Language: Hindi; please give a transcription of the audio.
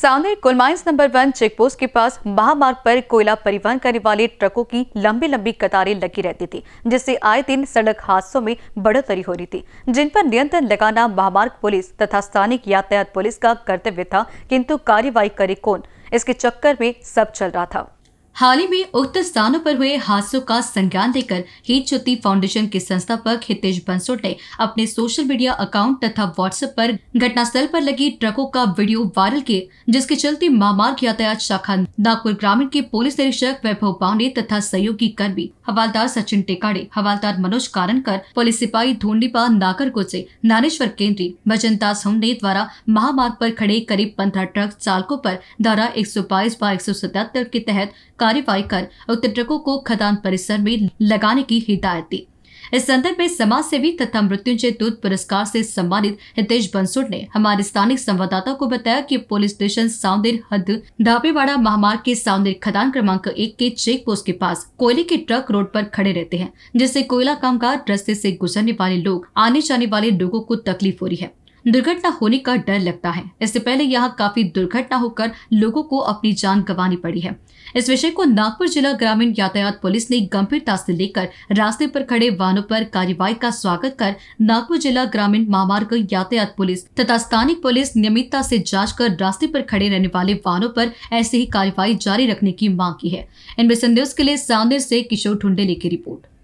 सामने कोलमाइंस नंबर वन चेकपोस्ट के पास महामार्ग पर कोयला परिवहन करने वाले ट्रकों की लंबी लंबी कतारें लगी रहती थी जिससे आए दिन सड़क हादसों में बढ़ोतरी हो रही थी जिन पर नियंत्रण लगाना महामार्ग पुलिस तथा स्थानीय यातायात पुलिस का कर्तव्य था किंतु कार्यवाही करे कौन इसके चक्कर में सब चल रहा था हाल ही में उक्त स्थानों पर हुए हादसों का संज्ञान देकर हित ज्योति फाउंडेशन के संस्थापक हितेश बंसोट ने अपने सोशल मीडिया अकाउंट तथा व्हाट्सएप पर घटनास्थल पर लगी ट्रकों का वीडियो वायरल किए जिसके चलते महामार्ग यातायात शाखा नागपुर ग्रामीण के पुलिस निरीक्षक वैभव पांडे तथा सहयोगी कर्मी हवालदार सचिन टेकाड़े हवालदार मनोज कारणकर पुलिस सिपाही धोंडीपा नागर गोचे नानेश्वर केंद्रीय भजन दास हुमने द्वारा महामार्ग पर खड़े करीब पंद्रह ट्रक चालकों पर धारा एक सौ बाईस सौ सतहत्तर के तहत कार्यवाही कर ट्रकों को खदान परिसर में लगाने की हिदायत दी इस संदर्भ में समाज सेवी तथा मृत्युंजय दूत पुरस्कार से सम्मानित हितेश बंसुड़ ने हमारे स्थानीय संवाददाता को बताया कि पुलिस स्टेशन साउंदेर हद धापेवाड़ा महामार्ग के साउंदेर खदान क्रमांक एक के चेक पोस्ट के पास कोयले के ट्रक रोड पर खड़े रहते हैं जिससे कोयला कामगार रस्ते से गुजरने वाले लोग आने जाने वाले लोगों को तकलीफ हो रही है दुर्घटना होने का डर लगता है इससे पहले यहाँ काफी दुर्घटना होकर लोगों को अपनी जान गंवानी पड़ी है इस विषय को नागपुर जिला ग्रामीण यातायात पुलिस ने गंभीरता से लेकर रास्ते पर खड़े वाहनों पर कार्रवाई का स्वागत कर नागपुर जिला ग्रामीण महामार्ग यातायात पुलिस तथा स्थानीय पुलिस नियमितता से जांच कर रास्ते पर खड़े रहने वाले वाहनों पर ऐसे ही कार्रवाई जारी रखने की मांग की है इनमें संदेश के लिए सामने से किशोर ढूंढेले की रिपोर्ट